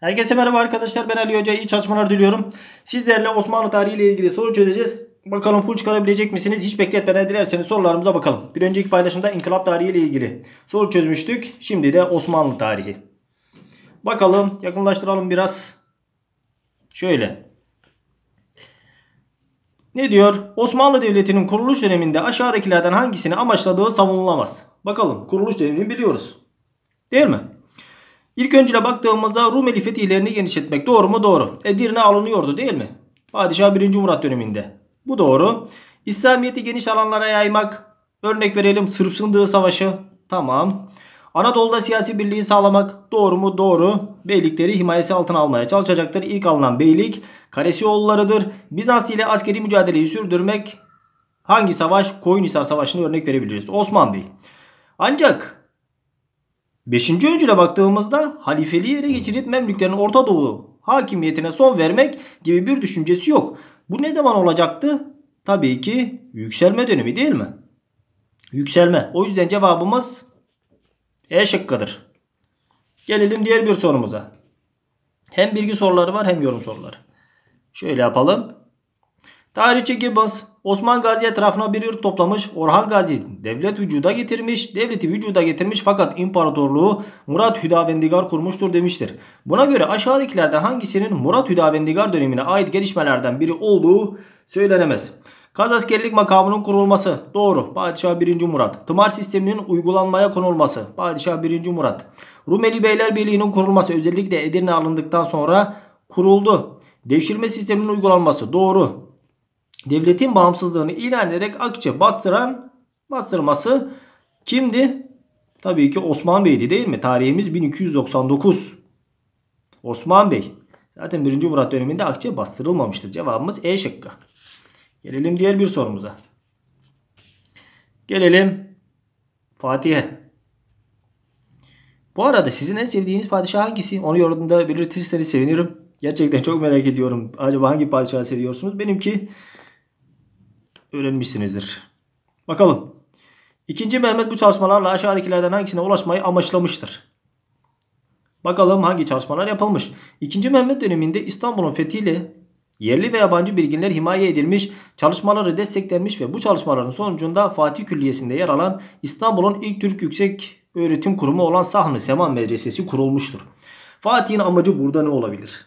Herkese merhaba arkadaşlar ben Ali Hoca iyi çalışmalar diliyorum. Sizlerle Osmanlı tarihi ile ilgili soru çözeceğiz. Bakalım full çıkarabilecek misiniz? Hiç bekletmeden dilerseniz sorularımıza bakalım. Bir önceki paylaşımda inkılap tarihi ile ilgili soru çözmüştük. Şimdi de Osmanlı tarihi. Bakalım yakınlaştıralım biraz. Şöyle. Ne diyor? Osmanlı Devleti'nin kuruluş döneminde aşağıdakilerden hangisini amaçladığı savunulamaz. Bakalım kuruluş dönemini biliyoruz. Değil mi? İlk öncüne baktığımızda Rumeli fetihlerini genişletmek doğru mu? Doğru. Edirne alınıyordu değil mi? Padişah 1. Murat döneminde. Bu doğru. İslamiyet'i geniş alanlara yaymak. Örnek verelim Sırp Sındığı Savaşı. Tamam. Anadolu'da siyasi birliği sağlamak doğru mu? Doğru. Beylikleri himayesi altına almaya çalışacaktır. İlk alınan beylik Karesiyoğullarıdır. Bizans ile askeri mücadeleyi sürdürmek hangi savaş? Koyunhisar Savaşı'nı örnek verebiliriz. Osman Bey. Ancak Beşinci öncüle baktığımızda halifeliği ele geçirip Memlüklerin Orta Doğu hakimiyetine son vermek gibi bir düşüncesi yok. Bu ne zaman olacaktı? Tabii ki yükselme dönemi değil mi? Yükselme. O yüzden cevabımız E şıkkıdır. Gelelim diğer bir sorumuza. Hem bilgi soruları var hem yorum soruları. Şöyle yapalım. Tarihçi Gibbons Osman Gazi etrafına bir yurt toplamış. Orhan Gazi devlet vücuda getirmiş. Devleti vücuda getirmiş fakat imparatorluğu Murat Hüdavendigar kurmuştur demiştir. Buna göre aşağıdakilerden hangisinin Murat Hüdavendigar dönemine ait gelişmelerden biri olduğu söylenemez. Kaz askerlik makamının kurulması. Doğru. Padişah 1. Murat. Tımar sisteminin uygulanmaya konulması. Padişah 1. Murat. Rumeli Beyler Birliği'nin kurulması özellikle Edirne alındıktan sonra kuruldu. Devşirme sisteminin uygulanması. Doğru devletin bağımsızlığını ilan ederek Akçe bastıran bastırması kimdi? Tabii ki Osman Bey'di değil mi? Tarihimiz 1299. Osman Bey. Zaten 1. Murat döneminde Akçe bastırılmamıştır. Cevabımız E şıkkı. Gelelim diğer bir sorumuza. Gelelim Fatih'e. Bu arada sizin en sevdiğiniz padişah hangisi? Onu yorumda belirtirseniz sevinirim. Gerçekten çok merak ediyorum. Acaba hangi padişahı seviyorsunuz? Benimki öğrenmişsinizdir. Bakalım. İkinci Mehmet bu çalışmalarla aşağıdakilerden hangisine ulaşmayı amaçlamıştır? Bakalım hangi çalışmalar yapılmış. İkinci Mehmet döneminde İstanbul'un fethiyle yerli ve yabancı bilginler himaye edilmiş, çalışmaları desteklenmiş ve bu çalışmaların sonucunda Fatih Külliyesi'nde yer alan İstanbul'un ilk Türk Yüksek Öğretim Kurumu olan Sahne Seman Medresesi kurulmuştur. Fatih'in amacı burada ne olabilir?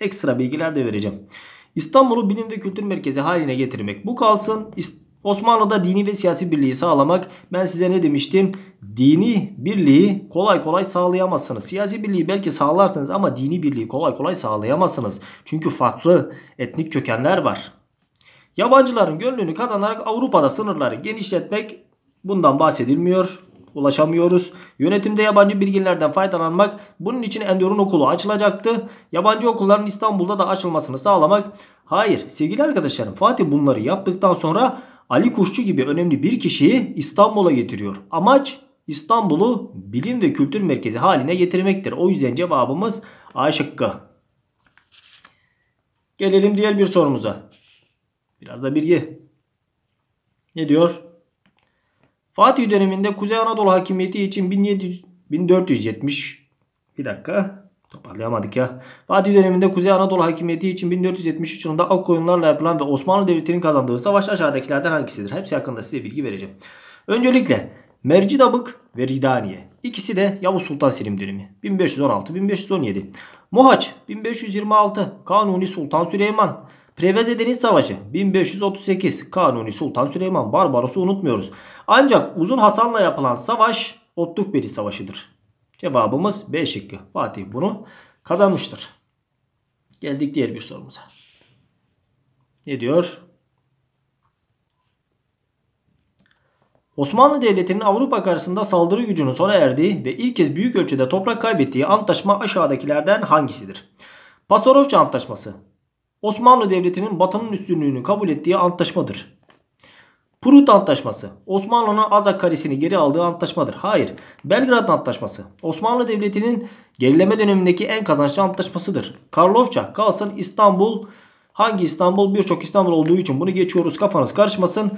Ekstra bilgiler de vereceğim. İstanbul'u bilim ve kültür merkezi haline getirmek bu kalsın. Osmanlı'da dini ve siyasi birliği sağlamak ben size ne demiştim? Dini birliği kolay kolay sağlayamazsınız. Siyasi birliği belki sağlarsınız ama dini birliği kolay kolay sağlayamazsınız. Çünkü farklı etnik kökenler var. Yabancıların gönlünü kazanarak Avrupa'da sınırları genişletmek bundan bahsedilmiyor ulaşamıyoruz. Yönetimde yabancı bilginlerden faydalanmak bunun için Endur'un okulu açılacaktı. Yabancı okulların İstanbul'da da açılmasını sağlamak. Hayır sevgili arkadaşlarım Fatih bunları yaptıktan sonra Ali Kuşçu gibi önemli bir kişiyi İstanbul'a getiriyor. Amaç İstanbul'u bilim ve kültür merkezi haline getirmektir. O yüzden cevabımız A şıkkı. Gelelim diğer bir sorumuza. Biraz da bilgi. Ne diyor? Fatih döneminde Kuzey Anadolu hakimiyeti için 1700, 1470 bir dakika toparlayamadık ya. Fatih döneminde Kuzey Anadolu hakimiyeti için 1473 yılında Akkoyunlarla yapılan ve Osmanlı Devleti'nin kazandığı savaş aşağıdakilerden hangisidir? Hepsi hakkında size bilgi vereceğim. Öncelikle Mercidabık ve Ridaniye. İkisi de Yavuz Sultan Selim dönemi 1516-1517. Mohaç 1526 Kanuni Sultan Süleyman Prevezedeniz Savaşı 1538 Kanuni Sultan Süleyman Barbaros'u unutmuyoruz. Ancak Uzun Hasan'la yapılan savaş Otlukbeli Savaşı'dır. Cevabımız B şıkkı. Fatih bunu kazanmıştır. Geldik diğer bir sorumuza. Ne diyor? Osmanlı Devleti'nin Avrupa karşısında saldırı gücünün sona erdiği ve ilk kez büyük ölçüde toprak kaybettiği antlaşma aşağıdakilerden hangisidir? Pasarofça Antlaşması, Osmanlı Devleti'nin Batı'nın üstünlüğünü kabul ettiği antlaşmadır. Prut Antlaşması Osmanlı'nın Azak Kalesi'ni geri aldığı antlaşmadır. Hayır. Belgrad Antlaşması Osmanlı Devleti'nin gerileme dönemindeki en kazançlı antlaşmasıdır. Karlofça kalsın İstanbul hangi İstanbul birçok İstanbul olduğu için bunu geçiyoruz kafanız karışmasın.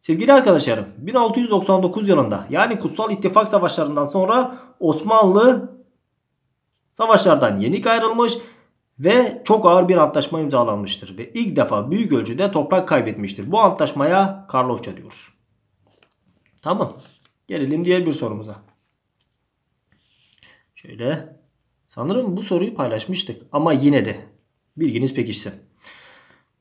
Sevgili arkadaşlarım 1699 yılında yani Kutsal İttifak Savaşlarından sonra Osmanlı savaşlardan yenik ayrılmış ve çok ağır bir antlaşma imzalanmıştır ve ilk defa büyük ölçüde toprak kaybetmiştir. Bu antlaşmaya Karlofça diyoruz. Tamam. Gelelim diğer bir sorumuza. Şöyle sanırım bu soruyu paylaşmıştık ama yine de bilginiz pekişsin.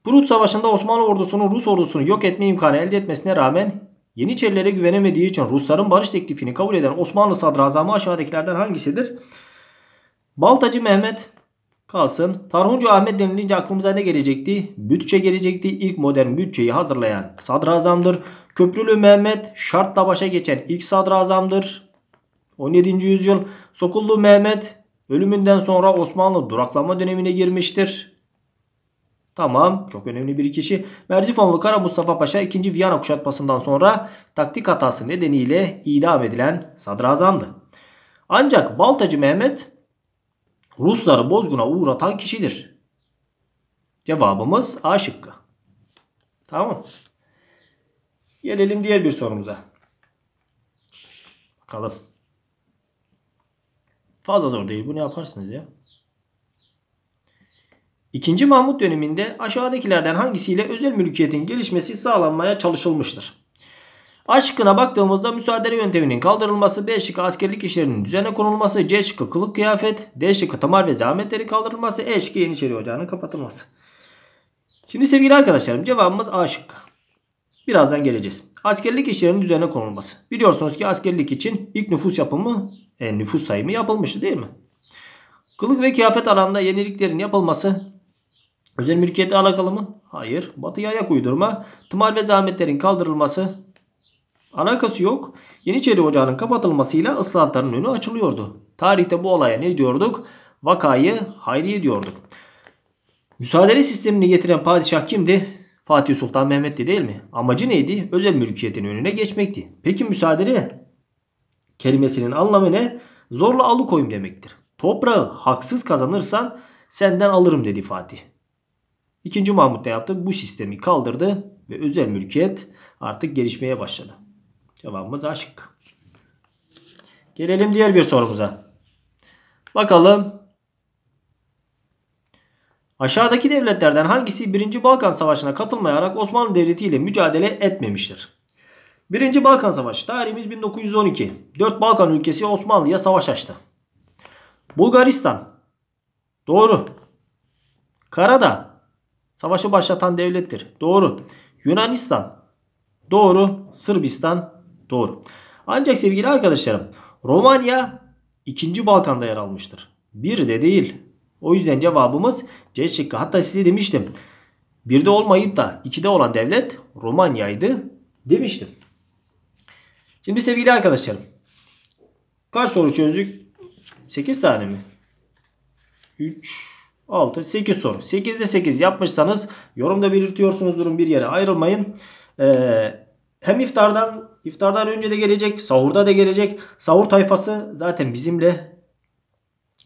Brut Savaşı'nda Osmanlı ordusunun Rus ordusunu yok etme imkanı elde etmesine rağmen Yeniçerilere güvenemediği için Rusların barış teklifini kabul eden Osmanlı sadrazamı aşağıdakilerden hangisidir? Baltacı Mehmet, kalsın. Tarhuncu Ahmet denilince aklımıza ne gelecekti? Bütçe gelecekti. İlk modern bütçeyi hazırlayan sadrazamdır. Köprülü Mehmet şartla başa geçen ilk sadrazamdır. 17. yüzyıl Sokullu Mehmet ölümünden sonra Osmanlı duraklama dönemine girmiştir. Tamam çok önemli bir kişi. Mercifonlu Kara Mustafa Paşa 2. Viyana kuşatmasından sonra taktik hatası nedeniyle idam edilen sadrazamdı. Ancak Baltacı Mehmet Rusları bozguna uğratan kişidir. Cevabımız A şıkkı. Tamam. Gelelim diğer bir sorumuza. Bakalım. Fazla zor değil. Bunu yaparsınız ya. İkinci Mahmut döneminde aşağıdakilerden hangisiyle özel mülkiyetin gelişmesi sağlanmaya çalışılmıştır? A şıkkına baktığımızda müsaadele yönteminin kaldırılması, B şıkkı askerlik işlerinin düzene konulması, C şıkkı kılık kıyafet, D şıkkı tamar ve zahmetleri kaldırılması, E şıkkı Yeniçeri Ocağı'nın kapatılması. Şimdi sevgili arkadaşlarım cevabımız A şıkkı. Birazdan geleceğiz. Askerlik işlerinin düzene konulması. Biliyorsunuz ki askerlik için ilk nüfus yapımı, e, nüfus sayımı yapılmıştı değil mi? Kılık ve kıyafet alanında yeniliklerin yapılması özel mülkiyete alakalı mı? Hayır. Batıya ayak uydurma, tımar ve zahmetlerin kaldırılması Alakası yok. Yeniçeri Ocağı'nın kapatılmasıyla ıslahatların önü açılıyordu. Tarihte bu olaya ne diyorduk? Vakayı hayriye diyorduk. Müsaadele sistemini getiren padişah kimdi? Fatih Sultan Mehmet'ti değil mi? Amacı neydi? Özel mülkiyetin önüne geçmekti. Peki müsaadele kelimesinin anlamı ne? Zorla alıkoyum demektir. Toprağı haksız kazanırsan senden alırım dedi Fatih. İkinci Mahmut ne yaptı? Bu sistemi kaldırdı ve özel mülkiyet artık gelişmeye başladı. Cevabımız aşk. Gelelim diğer bir sorumuza. Bakalım. Aşağıdaki devletlerden hangisi 1. Balkan Savaşı'na katılmayarak Osmanlı Devleti ile mücadele etmemiştir? 1. Balkan Savaşı tarihimiz 1912. 4 Balkan ülkesi Osmanlı'ya savaş açtı. Bulgaristan. Doğru. Karada. Savaşı başlatan devlettir. Doğru. Yunanistan. Doğru. Sırbistan. Doğru. Ancak sevgili arkadaşlarım Romanya 2. Balkan'da yer almıştır. Bir de değil. O yüzden cevabımız C şıkkı. Hatta size demiştim. Bir de olmayıp da ikide olan devlet Romanya'ydı demiştim. Şimdi sevgili arkadaşlarım. Kaç soru çözdük? 8 tane mi? 3, 6, 8 soru. 8'de 8 yapmışsanız yorumda belirtiyorsunuz. Durum bir yere ayrılmayın. Ee, hem iftardan İftardan önce de gelecek. Sahurda da gelecek. Sahur tayfası zaten bizimle.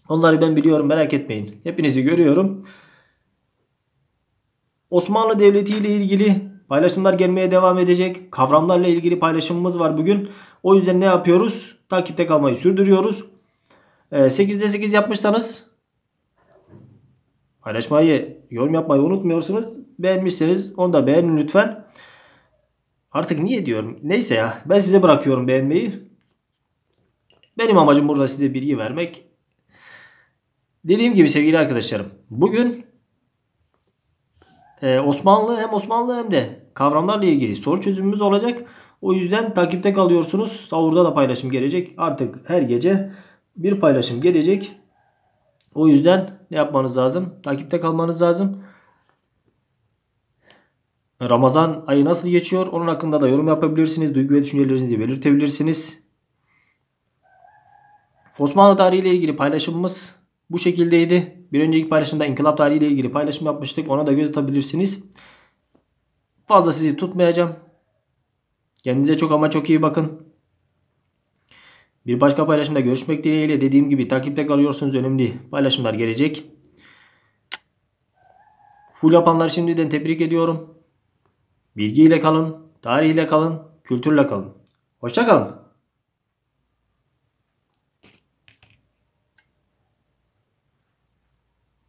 Onları ben biliyorum merak etmeyin. Hepinizi görüyorum. Osmanlı Devleti ile ilgili paylaşımlar gelmeye devam edecek. Kavramlarla ilgili paylaşımımız var bugün. O yüzden ne yapıyoruz? Takipte kalmayı sürdürüyoruz. 8'de ee, 8 yapmışsanız paylaşmayı, yorum yapmayı unutmuyorsunuz. Beğenmişseniz onu da beğenin lütfen. Artık niye diyorum. Neyse ya. Ben size bırakıyorum beğenmeyi. Benim amacım burada size bilgi vermek. Dediğim gibi sevgili arkadaşlarım. Bugün e, Osmanlı hem Osmanlı hem de kavramlarla ilgili soru çözümümüz olacak. O yüzden takipte kalıyorsunuz. Sahurda da paylaşım gelecek. Artık her gece bir paylaşım gelecek. O yüzden ne yapmanız lazım? Takipte kalmanız lazım. Ramazan ayı nasıl geçiyor? Onun hakkında da yorum yapabilirsiniz. Duygu ve düşüncelerinizi belirtebilirsiniz. Osmanlı tarihi ile ilgili paylaşımımız bu şekildeydi. Bir önceki paylaşımda inkılap tarihi ile ilgili paylaşım yapmıştık. Ona da göz atabilirsiniz. Fazla sizi tutmayacağım. Kendinize çok ama çok iyi bakın. Bir başka paylaşımda görüşmek dileğiyle dediğim gibi takipte kalıyorsunuz. Önemli paylaşımlar gelecek. Full yapanlar şimdiden tebrik ediyorum. Bilgiyle kalın, tarihle kalın, kültürle kalın. Hoşça kalın.